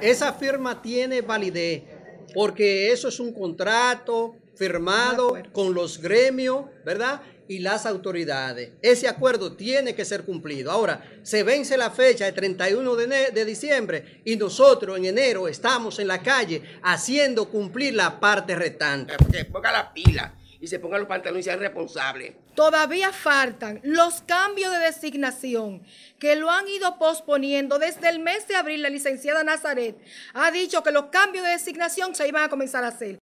Esa firma tiene validez porque eso es un contrato firmado con los gremios, ¿verdad? Y las autoridades. Ese acuerdo tiene que ser cumplido. Ahora, se vence la fecha de 31 de, diciembre y nosotros en enero estamos en la calle haciendo cumplir la parte restante. Eh, ponga la pila y se pongan los pantalones y sean responsables. Todavía faltan los cambios de designación que lo han ido posponiendo desde el mes de abril. La licenciada Nazaret ha dicho que los cambios de designación se iban a comenzar a hacer.